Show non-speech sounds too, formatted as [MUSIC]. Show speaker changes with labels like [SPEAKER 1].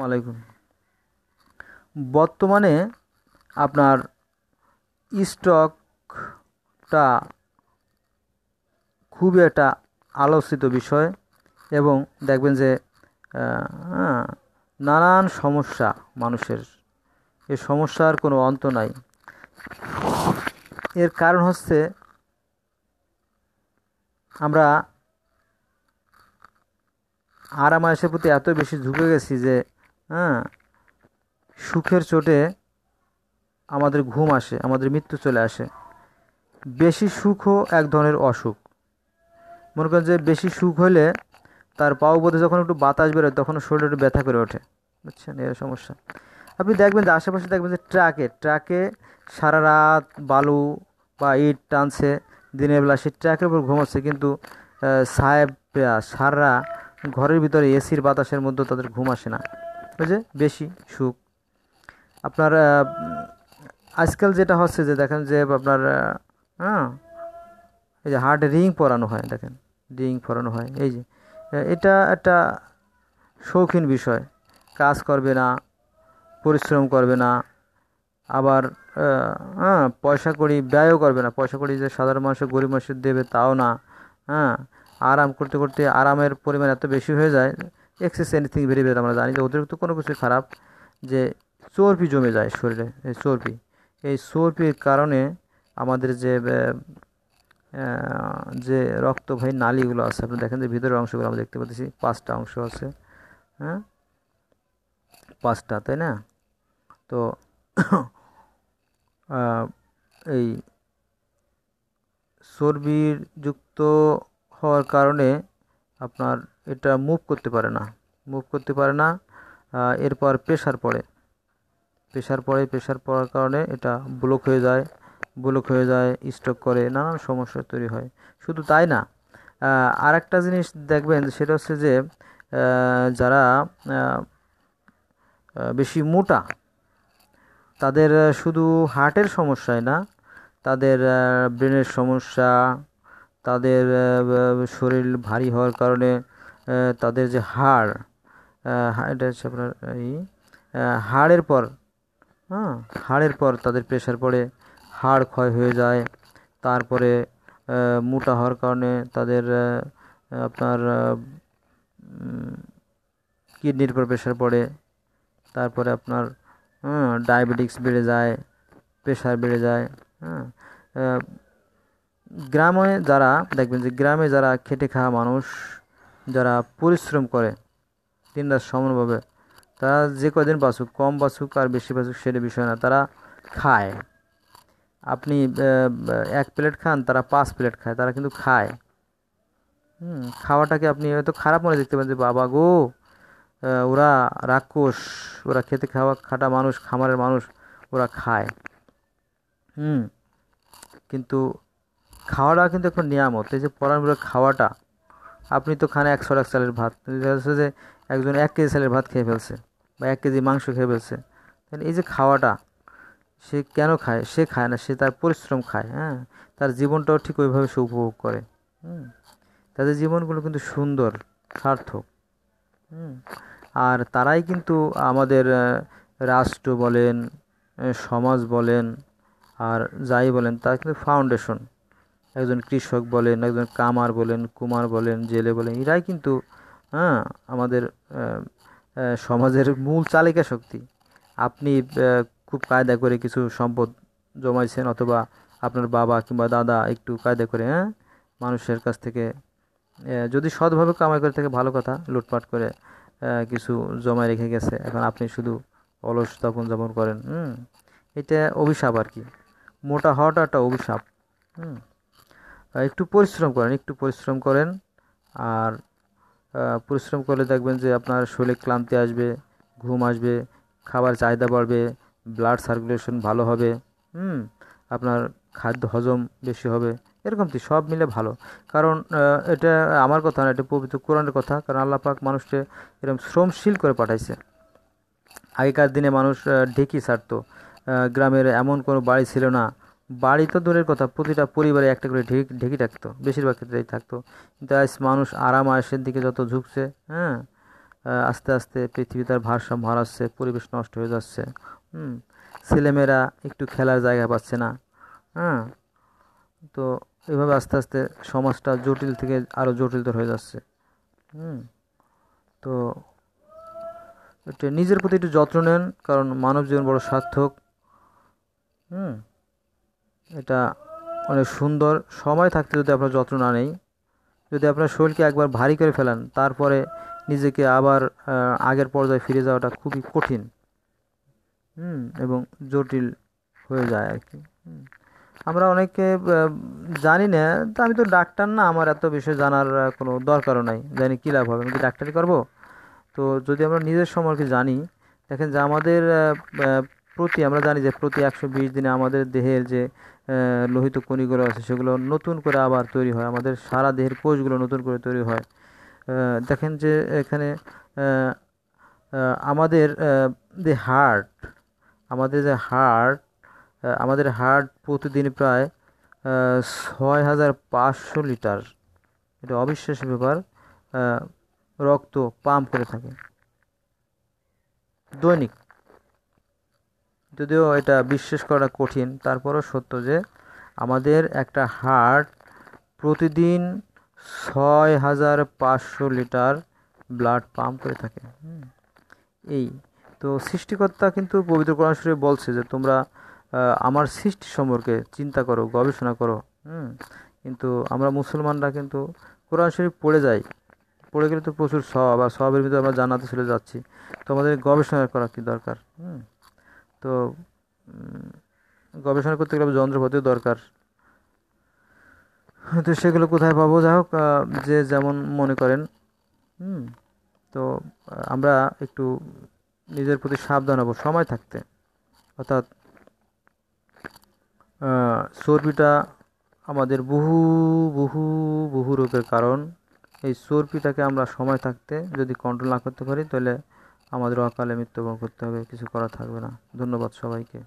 [SPEAKER 1] আলাইকুম বর্তমানে আপনার স্টকটা খুবই একটা আলোচিত বিষয় এবং দেখবেন যে নানান সমস্যা মানুষের এ সমস্যার কোনো অন্ত নাই এর কারণ হচ্ছে আমরা আরামায়াসের প্রতি এত বেশি ঝুঁকে গেছি যে হ্যাঁ সুখের চোটে আমাদের ঘুম আসে আমাদের মৃত্যু চলে আসে বেশি সুখও এক ধরনের অসুখ মনে করেন যে বেশি সুখ হলে তার পাও বোধে যখন একটু বাতাস বেরোয় তখন শরীরে একটু ব্যথা করে ওঠে বুঝছেন এর সমস্যা আপনি দেখবেন যে আশেপাশে দেখবেন যে ট্রাকে ট্রাকে সারা রাত বালু বা ইট টানছে দিনের বেলা সে ট্রাকের উপর ঘুমাচ্ছে কিন্তু সাহেব সাররা ঘরের ভিতরে এসির বাতাসের মধ্যে তাদের ঘুম আসে না ওই যে বেশি সুখ আপনার আজকাল যেটা হচ্ছে যে দেখেন যে আপনার হ্যাঁ এই যে হার্ট রিং পরানো হয় দেখেন রিং পরানো হয় এই যে এটা একটা শৌখিন বিষয় কাজ করবে না পরিশ্রম করবে না আবার হ্যাঁ পয়সা করি ব্যয়ও করবে না পয়সা করি যে সাধারণ মানুষের গরিব মানুষের দেবে তাও না হ্যাঁ আরাম করতে করতে আরামের পরিমাণ এত বেশি হয়ে যায় এক্সেস এনিথিং ভেরিয়েবল আমরা জানি যে অতিরিক্ত কোনো কিছু খারাপ যে চর্বি জমে যায় শরীরে এই চর্বি এই চর্বির কারণে আমাদের যে যে রক্তবাহী নালীগুলো আছে আপনি দেখেন যে ভিতরের অংশগুলো আমরা দেখতে পাচ্ছি পাঁচটা অংশ আছে হ্যাঁ পাঁচটা তাই না তো [COUGHS] এই চর্বির যুক্ত হওয়ার কারণে আপনার এটা মুভ করতে পারে না মুভ করতে পারে না এরপর প্রেশার পড়ে প্রেশার পড়ে প্রেশার পড়ার কারণে এটা ব্লক হয়ে যায় ব্লক হয়ে যায় স্টক করে নানান সমস্যা তৈরি হয় শুধু তাই না আর একটা জিনিস দেখবেন সেটা হচ্ছে যে যারা বেশি মোটা তাদের শুধু হার্টের সমস্যায় না তাদের ব্রেনের সমস্যা তাদের শরীর ভারী হওয়ার কারণে তাদের যে হাড় এটা হচ্ছে আপনার এই হাড়ের পর হ্যাঁ হাড়ের পর তাদের প্রেশার পড়ে হাড় ক্ষয় হয়ে যায় তারপরে মোটা হওয়ার কারণে তাদের আপনার কিডনির পর প্রেশার পড়ে তারপরে আপনার ডায়াবেটিক্স হ্যাঁ, বেড়ে যায় প্রেশার বেড়ে যায় হ্যাঁ গ্রামে যারা দেখবেন যে গ্রামে যারা খেটে খাওয়া মানুষ যারা পরিশ্রম করে দিন রাত সমানভাবে তারা যে কদিন বাঁচুক কম বাঁচুক আর বেশি বাঁচুক সেটা বিষয় না তারা খায় আপনি এক প্লেট খান তারা পাঁচ প্লেট খায় তারা কিন্তু খায় হুম খাওয়াটাকে আপনি হয়তো খারাপ মনে দেখতে পান যে বাবা গো ওরা রাক্ষস ওরা খেতে খাওয়া খাটা মানুষ খামারের মানুষ ওরা খায় হুম কিন্তু খাওয়াটা কিন্তু একটা নিয়ামত এই যে পরাণগুলো খাওয়াটা আপনি তো খান একশো এক চালের ভাত ফেলছে যে একজন এক কেজি চালের ভাত খেয়ে ফেলছে বা এক কেজি মাংস খেয়ে ফেলছে তাহলে এই যে খাওয়াটা সে কেন খায় সে খায় না সে তার পরিশ্রম খায় হ্যাঁ তার জীবনটাও ঠিক ওইভাবে সে উপভোগ করে হুম তাদের জীবনগুলো কিন্তু সুন্দর সার্থক হুম আর তারাই কিন্তু আমাদের রাষ্ট্র বলেন সমাজ বলেন আর যাই বলেন তার কিন্তু ফাউন্ডেশন একজন কৃষক বলেন একজন কামার বলেন কুমার বলেন জেলে বলেন এরাই কিন্তু হ্যাঁ আমাদের সমাজের মূল চালিকা শক্তি আপনি খুব কায়দা করে কিছু সম্পদ জমাইছেন অথবা আপনার বাবা কিংবা দাদা একটু কায়দা করে হ্যাঁ মানুষের কাছ থেকে যদি সৎভাবে কামাই করে থাকে ভালো কথা লুটপাট করে কিছু জমায় রেখে গেছে এখন আপনি শুধু অলস তখন যাপন করেন হুম এটা অভিশাপ আর কি মোটা হওয়াটা একটা অভিশাপ হুম একটু পরিশ্রম করেন একটু পরিশ্রম করেন আর পরিশ্রম করলে দেখবেন যে আপনার শরীরে ক্লান্তি আসবে ঘুম আসবে খাবার চাহিদা বাড়বে ব্লাড সার্কুলেশন ভালো হবে হুম আপনার খাদ্য হজম বেশি হবে এরকম তো সব মিলে ভালো কারণ এটা আমার কথা না এটা পবিত্র কোরআনের কথা কারণ আল্লাহ পাক মানুষকে এরকম শ্রমশীল করে পাঠাইছে আগেকার দিনে মানুষ ঢেকি ছাড়তো গ্রামের এমন কোনো বাড়ি ছিল না বাড়ি তো দূরের কথা প্রতিটা পরিবারে একটা করে ঢেকে ঢেকে থাকতো বেশিরভাগ ক্ষেত্রেই থাকতো কিন্তু আজ মানুষ আরাম আয়সের দিকে যত ঝুঁকছে হ্যাঁ আস্তে আস্তে পৃথিবী তার ভারসাম্য হারাচ্ছে পরিবেশ নষ্ট হয়ে যাচ্ছে হুম ছেলেমেয়েরা একটু খেলার জায়গা পাচ্ছে না হ্যাঁ তো এভাবে আস্তে আস্তে সমাজটা জটিল থেকে আরও জটিলতর হয়ে যাচ্ছে হুম তো নিজের প্রতি একটু যত্ন নেন কারণ মানব জীবন বড় সার্থক হুম এটা অনেক সুন্দর সময় থাকতে যদি আপনার যত্ন না নেই যদি আপনার শরীরকে একবার ভারী করে ফেলান তারপরে নিজেকে আবার আগের পর্যায়ে ফিরে যাওয়াটা খুবই কঠিন হুম এবং জটিল হয়ে যায় আর কি আমরা অনেকে জানি না তো আমি তো ডাক্তার না আমার এত বিষয় জানার কোনো দরকারও নাই জানি কী লাভ হবে আমি কি ডাক্তারি করবো তো যদি আমরা নিজের সম্পর্কে জানি দেখেন যে আমাদের প্রতি আমরা জানি যে প্রতি একশো বিশ দিনে আমাদের দেহের যে লোহিত কণিগুলো আছে সেগুলো নতুন করে আবার তৈরি হয় আমাদের সারা দেহের কোষগুলো নতুন করে তৈরি হয় দেখেন যে এখানে আমাদের যে হার্ট আমাদের যে হার্ট আমাদের হার্ট প্রতিদিন প্রায় ছয় হাজার পাঁচশো লিটার এটা অবিশ্বাস ব্যাপার রক্ত পাম্প করে থাকে দৈনিক যদিও এটা বিশ্বাস করা কঠিন তারপরও সত্য যে আমাদের একটা হার্ট প্রতিদিন ছয় হাজার পাঁচশো লিটার ব্লাড পাম্প করে থাকে এই তো সৃষ্টিকর্তা কিন্তু পবিত্র কোরআন শরীফ বলছে যে তোমরা আমার সৃষ্টি সম্পর্কে চিন্তা করো গবেষণা করো হুম কিন্তু আমরা মুসলমানরা কিন্তু কোরআন শরীফ পড়ে যাই পড়ে গেলে তো প্রচুর সব আর সবের ভিতরে আমরা জানাতে চলে যাচ্ছি তো আমাদের গবেষণা করা কি দরকার হুম তো গবেষণা করতে গেলে যন্ত্রপাতিও দরকার তো সেগুলো কোথায় পাবো যা হোক যে যেমন মনে করেন হুম তো আমরা একটু নিজের প্রতি সাবধান হব সময় থাকতে অর্থাৎ চর্বিটা আমাদের বহু বহু বহু রোগের কারণ এই চর্বিটাকে আমরা সময় থাকতে যদি কন্ট্রোল না করতে পারি তাহলে আমাদেরও অকালে মৃত্যুবরণ করতে হবে কিছু করা থাকবে না ধন্যবাদ সবাইকে